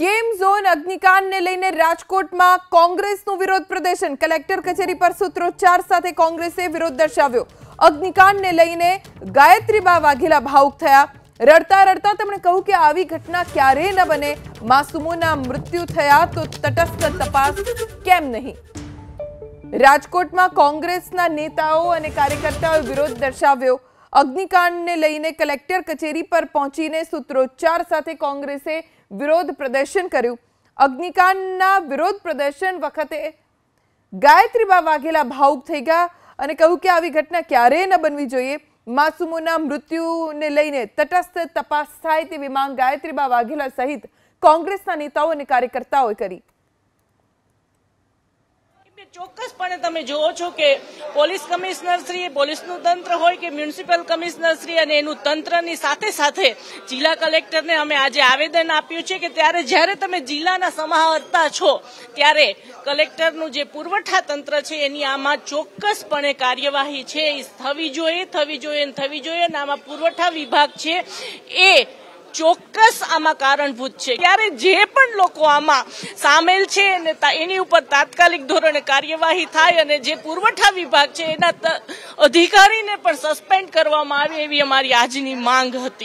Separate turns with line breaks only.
game zone અગ્નિકાંડને લઈને રાજકોટમાં કોંગ્રેસનું વિરોધ પ્રદર્શન કલેક્ટર કચેરી પર સૂત્રોચ્ચાર સાથે કોંગ્રેસે વિરોધ દર્શાવ્યો અગ્નિકાંડને લઈને ગાયત્રીબા વાઘેલા ભાવુક થયા રડતા રડતા તેમણે કહ્યું કે આવી ઘટના ક્યારેય ન બને માસુમોના મૃત્યુ થયા તો તટસ્થ તપાસ કેમ નહીં રાજકોટમાં કોંગ્રેસના નેતાઓ અને કાર્યકર્તાઓએ વિરોધ દર્શાવ્યો અગ્નિકાંડને લઈને કલેક્ટર કચેરી પર પહોંચીને સૂત્રોચ્ચાર સાથે કોંગ્રેસે વિરોધ પ્રદર્શન કર્યું અગ્નિકાંડના વિરોધ પ્રદર્શન વખતે ગાયત્રીબા વાઘેલા ભાવુક થઈ ગયા અને કહ્યું કે આવી ઘટના ક્યારેય ન બનવી જોઈએ માસુમોના મૃત્યુને લઈને તટસ્થ તપાસ થાય તેવી માંગ ગાયત્રીબા વાઘેલા સહિત કોંગ્રેસના નેતાઓ અને કાર્યકર્તાઓએ કરી
ચોક્કસપણે તમે જુઓ છો કે પોલીસ કમિશનરશ્રી પોલીસનું તંત્ર હોય કે મ્યુનિસિપલ કમિશનરશ્રી અને એનું તંત્રની સાથે સાથે જિલ્લા કલેક્ટરને અમે આજે આવેદન આપ્યું છે કે ત્યારે જ્યારે તમે જિલ્લાના સમાહર્તા છો ત્યારે કલેક્ટરનું જે પુરવઠા તંત્ર છે એની આમાં ચોક્કસપણે કાર્યવાહી છે એ થવી જોઈએ થવી જોઈએ થવી જોઈએ અને આમાં પુરવઠા વિભાગ છે એ ચોક્કસ આમાં કારણભૂત છે ત્યારે જે પણ લોકો આમાં સામેલ છે અને એની ઉપર તાત્કાલિક ધોરણે કાર્યવાહી થાય અને જે પુરવઠા વિભાગ છે એના અધિકારીને પણ સસ્પેન્ડ કરવામાં આવે એવી અમારી આજની માંગ હતી